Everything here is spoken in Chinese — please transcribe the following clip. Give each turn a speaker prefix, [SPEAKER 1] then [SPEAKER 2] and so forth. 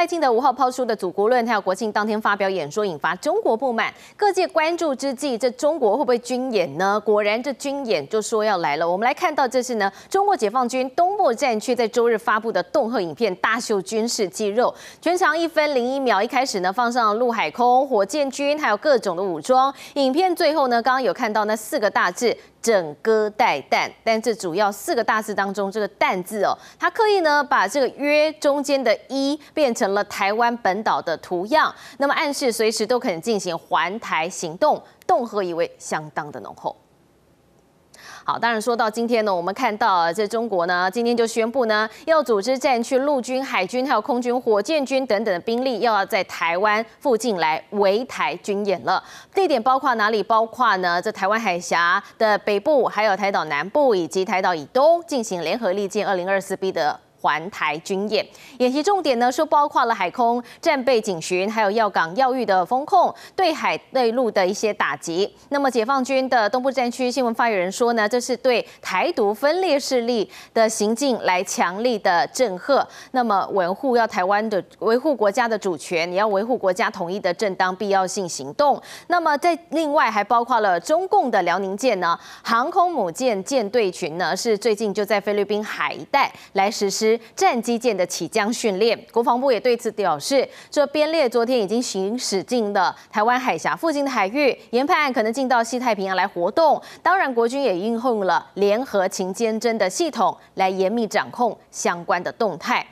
[SPEAKER 1] 拜登的五号抛出的“祖国论”，还有国庆当天发表演说，引发中国不满，各界关注之际，这中国会不会军演呢？果然，这军演就说要来了。我们来看到这是呢，中国解放军东。末战区在周日发布的动贺影片，大秀军事肌肉，全长一分零一秒。一开始呢，放上陆海空火箭军，还有各种的武装影片。最后呢，刚刚有看到那四个大字“整戈待旦”，但这主要四个大字当中，这个“旦”字哦，他刻意呢把这个“约”中间的“一”变成了台湾本岛的图样，那么暗示随时都可能进行环台行动，动贺意味相当的浓厚。好，当然说到今天呢，我们看到这中国呢，今天就宣布呢，要组织战区陆军、海军还有空军、火箭军等等的兵力，要要在台湾附近来围台军演了。地点包括哪里？包括呢，这台湾海峡的北部，还有台岛南部以及台岛以东进行联合利剑二零二四 B 的。环台军演，演习重点呢是包括了海空战备警巡，还有要港要域的风控，对海内陆的一些打击。那么解放军的东部战区新闻发言人说呢，这是对台独分裂势力的行径来强力的震撼。那么维护要台湾的维护国家的主权，也要维护国家统一的正当必要性行动。那么在另外还包括了中共的辽宁舰呢，航空母舰舰队群呢，是最近就在菲律宾海带来实施。战机舰的起降训练，国防部也对此表示，这编列昨天已经行驶进了台湾海峡附近的海域，研判可能进到西太平洋来活动。当然，国军也运用了联合勤监侦的系统来严密掌控相关的动态。